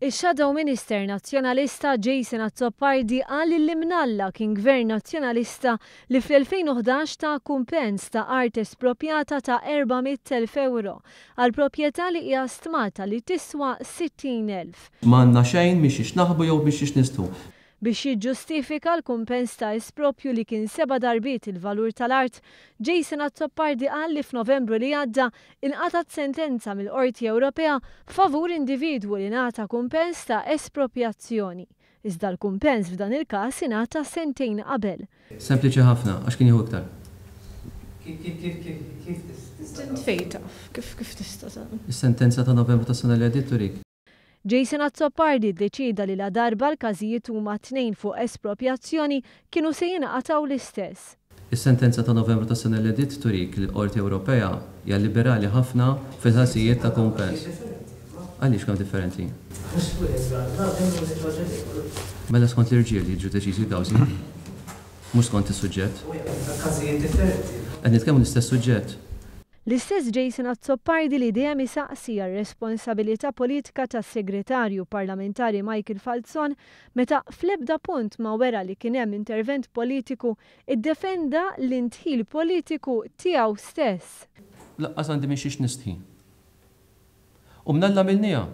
Ix-Shadow Minister Nazzjonalista Jason Azzopardi għal li mnalla kien gvern nazzjonalista li fl-2011 ta' kumpens ta' art espropjata ta' 400.000 euro għal proprjetà li hija stmata li tiswa 60.000. Manna xejn biex naħbu jew biex nistu biex jiġġustifika l-kumpens ta' ispropju li kien seba darbiet il-valur tal-art, Jason Attoppardi qal li f'Novembru li għadda inqatat sentenza mill-Qorti Ewropea favur individwu li nata kumpens ta' espropjazzjoni. Iżda l-kumpens f'dan il-kas ingħata sentejn qabel. Sempliċi ħafna, għax kien jieħu iktar. Kif tista' kif tista' Is-sentenza ta' Novembru ta' sena li għaddiet turik. Jason Azzopardi ddeċida li la darba l-każijiet huma tnejn fuq espropjazzjoni kienu se jingħataw l-istess. Is-sentenza ta' Novembru ta' sena li dit turik li qorti Ewropea hija liberali ħafna fil-ħasijiet ta' kompens. Għaliex kemm differenti? Mela skont l-irġiel jiġu deċiżi dawzi? Mhux skont is-suġġett. Każijiet differenti. Qed nitkellmu l-istess suġġett. L-istess Jason Azzopardi li dejjem isaqsija r-responsabilità politika tas segretarju parlamentari Michael Falzon meta flebda punt ma wera li kien hemm intervent politiku id-defenda l-intħil politiku tiegħu stess. Laqqas għandi miex nistħin. U mnalla mill-nija.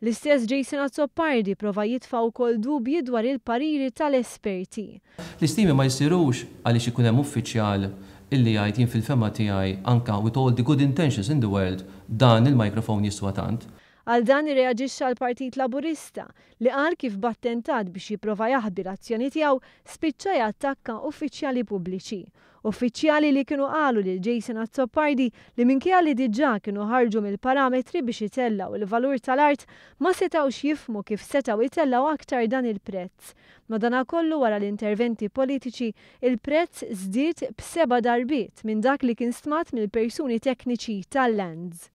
L-istess Jason Azzopardi prova jitfa' wkoll dubji dwar il-pariri tal-esperti. L-istimi ma jsirux għaliex ikun hemm uffiċjal illi għajt jien fil-fema tijaj anka with all the good intentions in the world dan il-mikrofon jiswa tant. Għal dan irreaġixxa l-Partit Laburista li qal kif battentat biex jipprova jaħbi l-azzjoni tiegħu spiċċa jattakka uffiċjali pubbliċi. Uffiċjali li kienu qalu lil Jason Azzopardi li minkejja li diġà kienu ħarġu mill-parametri biex itellaw il-valur tal-art ma setawx jifmu kif setaw itellaw aktar dan il-prezz. Madanakollu wara l-interventi politiċi, il-prezz żdied b'seba darbiet minn dak li kien stmat mill-persuni tekniċi tal-Lands.